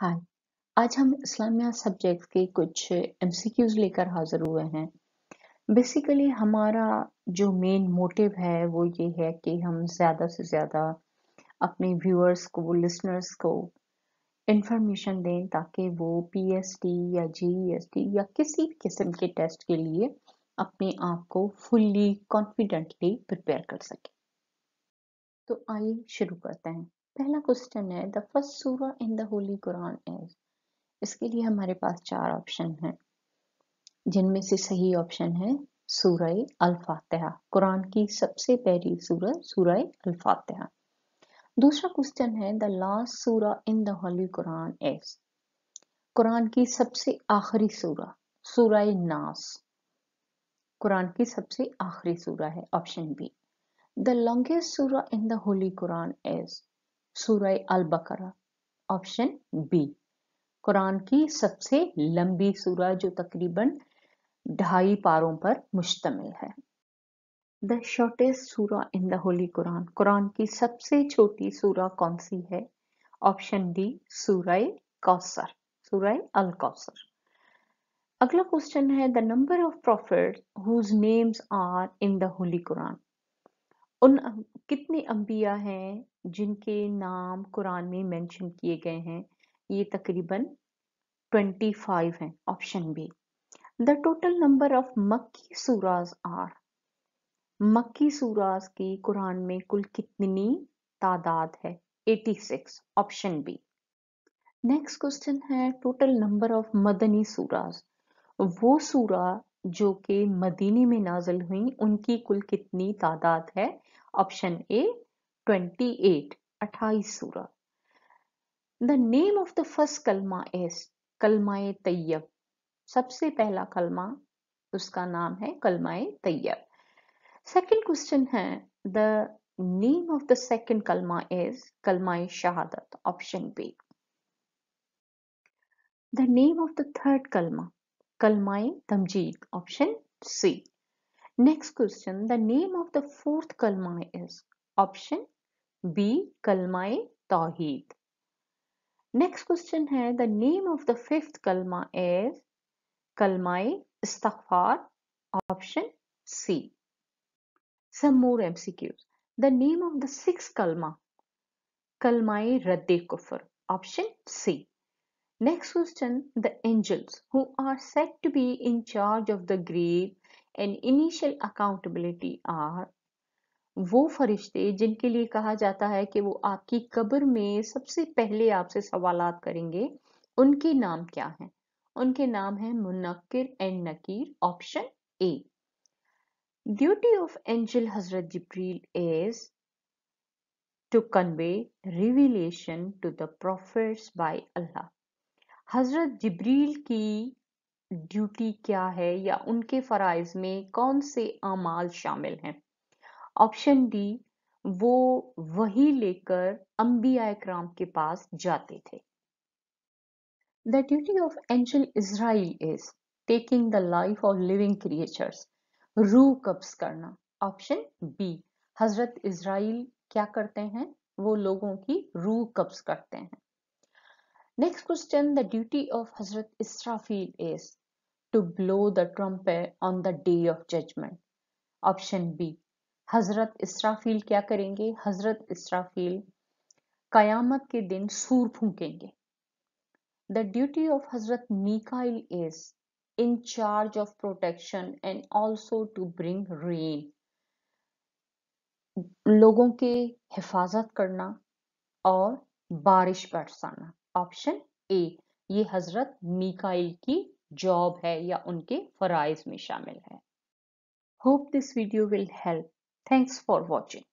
हाय आज हम इस्लामिया सब्जेक्ट के कुछ एमसीक्यूज लेकर हाजिर हुए हैं बेसिकली हमारा जो मेन मोटिव है वो ये है कि हम ज़्यादा से ज़्यादा अपने व्यूअर्स को लिसनर्स को इंफॉर्मेशन दें ताकि वो पीएसटी या जीएसटी e या किसी किस्म के टेस्ट के लिए अपने आप को फुल्ली कॉन्फिडेंटली प्रिपेयर कर सके तो आइए शुरू करते हैं पहला क्वेश्चन है द फर्स्ट सूरा in the holy Quran is इसके लिए हमारे पास चार ऑप्शन हैं जिनमें से सही ऑप्शन है सूरह अल कुरान की सबसे पहली सूरह सूरह अल दूसरा क्वेश्चन है द लास्ट सूरा in the holy Quran is Quran की सबसे आखिरी सूरा सूरह नास कुरान की सबसे आखिरी सूरा है ऑप्शन बी द लॉन्गेस्ट सूरा in the holy Quran is सूर्य अल-बकरा ऑप्शन बी कुरान की सबसे लंबी सूरह जो तकरीबन ढाई पारों पर मुश्तमिल है द शॉर्टेस्ट सूरा in the holy Quran Quran की सबसे छोटी सूरा कौन सी है ऑप्शन डी सूरह कौसर सूरह अल कौसर अगला क्वेश्चन है the number of prophet whose names are in the holy Quran उन कितने अंबिया हैं जिनके नाम कुरान में मेंशन किए गए हैं ये तकरीबन 25 हैं option B the total number of मक्की सूराज आर मक्की सूराज की कुरान में कुल कितनी तादाद है 86 ऑप्शन बी नेक्स्ट क्वेश्चन है टोटल नंबर ऑफ मदनी सूराज वो सूरा जो कि मदीने में नाजल हुई उनकी कुल कितनी तादाद है ऑप्शन ए 28 अट्ठाईस सूरा the name of the first कलमा एस कलमाए तैयब सबसे पहला कलमा उसका नाम है कलमाए तैयब सेकेंड क्वेश्चन है the name of the second कलमा इज कलमाए शहादत option B the name of the third कलमा Kalmai Tamjid. Option C. Next question. The name of the fourth Kalmai is option B. Kalmai Tawheed. Next question is the name of the fifth kalma is कलमाई Istighfar. Option C. Some more MCQs. The name of the sixth kalma कलमाई रद्द कुफर Option C. Next question, the angels who are said to be in charge of the grave and initial accountability are वो फरिश्ते जिनके लिए कहा जाता है कि वो आपकी कब्र में सबसे पहले आपसे सवाल करेंगे उनके नाम क्या हैं? उनके नाम हैं मुनक्किर एंड नकीर option A duty of angel हजरत जिब्रील is to convey revelation to the prophets by अल्लाह हज़रत जबरील की ड्यूटी क्या है या उनके फ़राइज में कौन से अमाल शामिल हैं ऑप्शन डी वो वही लेकर अम्बिया कराम के पास जाते थे द ड्यूटी ऑफ एंजल इसराइल is taking the life of living creatures रूह कब्ज करना ऑप्शन बी हजरत इसराइल क्या करते हैं वो लोगों की रूह कब्ज करते हैं Next question, the duty of Hazrat Israfil is to blow the trumpet on the day of judgment. Option B. हज़रत इसराफील क्या करेंगे हज़रत इसराफील कयामत के दिन सूर फूकेंगे द ड्यूटी ऑफ हज़रत मीकाइल is in charge of protection and also to bring rain लोगों के हिफाजत करना और बारिश बरसाना ऑप्शन ए ये हजरत मिकाइल की जॉब है या उनके फराइज में शामिल है hope this video will help thanks for watching